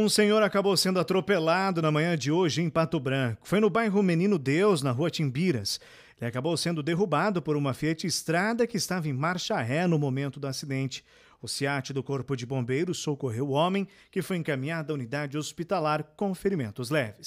Um senhor acabou sendo atropelado na manhã de hoje em Pato Branco. Foi no bairro Menino Deus, na rua Timbiras. Ele acabou sendo derrubado por uma Fiat Estrada que estava em marcha ré no momento do acidente. O SIAT do Corpo de Bombeiros socorreu o homem, que foi encaminhado à unidade hospitalar com ferimentos leves.